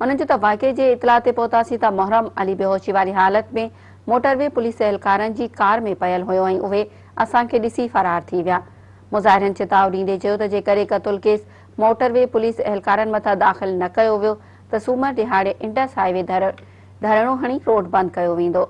हुनजे त वाक़े जे इतला ते पहुतासीं त मोहरम अली बेहोशी वारी हालत में मोटरवे पुलिस अहलकारनि जी कार में पयल हुयो ऐं उहे असांखे ॾिसी फ़रार थी विया मुज़ाहिरनि चिताव ॾींदे चयो त जेकॾहिं क़तुल केस मोटरवे पुलिस अहलकारनि मथां दाख़िल न कयो वियो त सूमर ॾिहाड़े इंडस हाईवे धरणो हणी रोड बंदि कयो वेंदो